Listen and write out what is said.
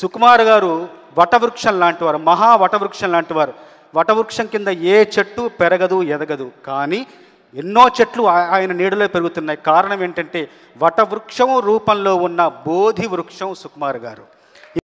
సుకుమార్ గారు వటవృక్షం లాంటివారు మహా వటవృక్షం లాంటివారు వటవృక్షం కింద ఏ చెట్టు పెరగదు ఎదగదు కానీ ఎన్నో చెట్లు ఆయన నీడలో పెరుగుతున్నాయి కారణం ఏంటంటే వటవృక్షం రూపంలో ఉన్న బోధి వృక్షం సుకుమార్ గారు